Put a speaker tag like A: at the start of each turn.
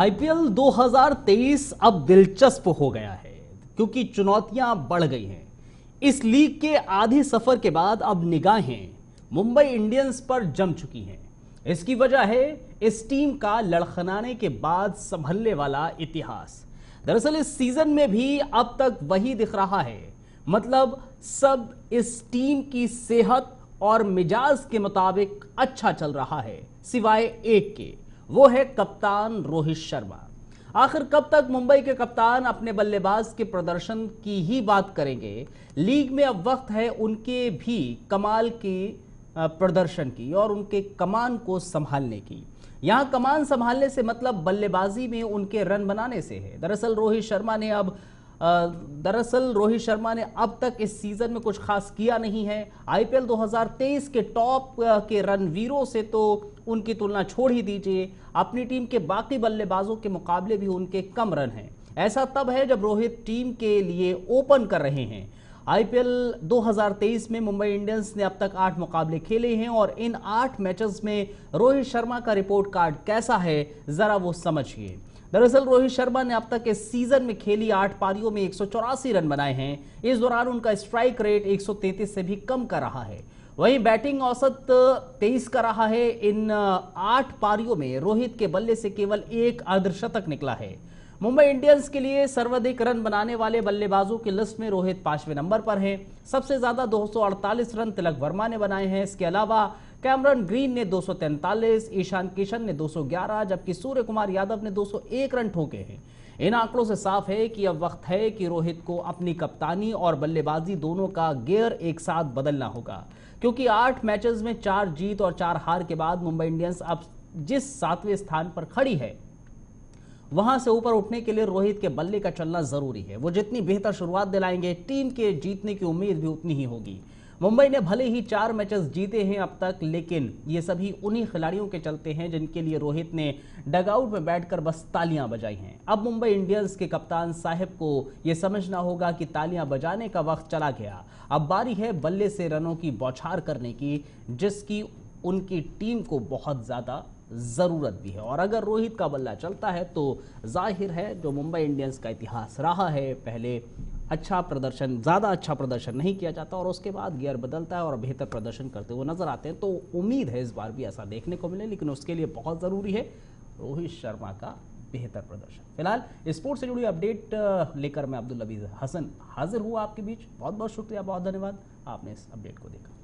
A: IPL 2023 अब दिलचस्प हो गया है क्योंकि चुनौतियां बढ़ गई हैं इस लीग के आधे सफर के बाद अब निगाहें मुंबई इंडियंस पर जम चुकी हैं इसकी वजह है इस टीम का लड़खनाने के बाद संभलने वाला इतिहास दरअसल इस सीजन में भी अब तक वही दिख रहा है मतलब सब इस टीम की सेहत और मिजाज के मुताबिक अच्छा चल रहा है सिवाय एक के वो है कप्तान रोहित शर्मा आखिर कब तक मुंबई के कप्तान अपने बल्लेबाज के प्रदर्शन की ही बात करेंगे लीग में अब वक्त है उनके भी कमाल के प्रदर्शन की और उनके कमान को संभालने की यहां कमान संभालने से मतलब बल्लेबाजी में उनके रन बनाने से है दरअसल रोहित शर्मा ने अब दरअसल रोहित शर्मा ने अब तक इस सीजन में कुछ खास किया नहीं है आईपीएल 2023 के टॉप के रणवीरों से तो उनकी तुलना छोड़ ही दीजिए अपनी टीम के बाकी बल्लेबाजों के मुकाबले भी उनके कम रन हैं ऐसा तब है जब रोहित टीम के लिए ओपन कर रहे हैं आईपीएल 2023 में मुंबई इंडियंस ने अब तक आठ मुकाबले खेले हैं और इन आठ मैचेस में रोहित शर्मा का रिपोर्ट कार्ड कैसा है जरा वो समझिए दरअसल रोहित शर्मा ने अब तक इस सीजन में खेली आठ पारियों में एक रन बनाए हैं इस दौरान उनका स्ट्राइक रेट एक से भी कम कर रहा है वहीं बैटिंग औसत तेईस का रहा है इन आठ पारियों में रोहित के बल्ले से केवल एक अर्धशतक निकला है मुंबई इंडियंस के लिए सर्वाधिक रन बनाने वाले बल्लेबाजों की लिस्ट में रोहित पांचवें नंबर पर हैं सबसे ज्यादा 248 रन तिलक वर्मा ने बनाए हैं इसके अलावा कैमरन ग्रीन ने 243, ईशान किशन ने 211, जबकि सूर्य कुमार यादव ने 201 रन ठोके हैं इन आंकड़ों से साफ है कि अब वक्त है कि रोहित को अपनी कप्तानी और बल्लेबाजी दोनों का गेयर एक साथ बदलना होगा क्योंकि आठ मैचेस में चार जीत और चार हार के बाद मुंबई इंडियंस अब जिस सातवें स्थान पर खड़ी है वहां से ऊपर उठने के लिए रोहित के बल्ले का चलना जरूरी है वो जितनी बेहतर शुरुआत दिलाएंगे टीम के जीतने की उम्मीद भी उतनी ही होगी मुंबई ने भले ही चार मैचेस जीते हैं अब तक लेकिन ये सभी उन्हीं खिलाड़ियों के चलते हैं जिनके लिए रोहित ने डगआउट में बैठकर बस तालियां बजाई हैं अब मुंबई इंडियंस के कप्तान साहब को ये समझना होगा कि तालियां बजाने का वक्त चला गया अब बारी है बल्ले से रनों की बौछार करने की जिसकी उनकी टीम को बहुत ज़्यादा ज़रूरत भी है और अगर रोहित का बल्ला चलता है तो जाहिर है जो मुंबई इंडियंस का इतिहास रहा है पहले अच्छा प्रदर्शन ज़्यादा अच्छा प्रदर्शन नहीं किया जाता और उसके बाद गियर बदलता है और बेहतर प्रदर्शन करते हुए नजर आते हैं तो उम्मीद है इस बार भी ऐसा देखने को मिले लेकिन उसके लिए बहुत ज़रूरी है रोहित शर्मा का बेहतर प्रदर्शन फिलहाल स्पोर्ट्स से जुड़ी अपडेट लेकर मैं अब्दुल अबीज हसन हाजिर हुआ आपके बीच बहुत बहुत शुक्रिया बहुत धन्यवाद आपने इस अपडेट को देखा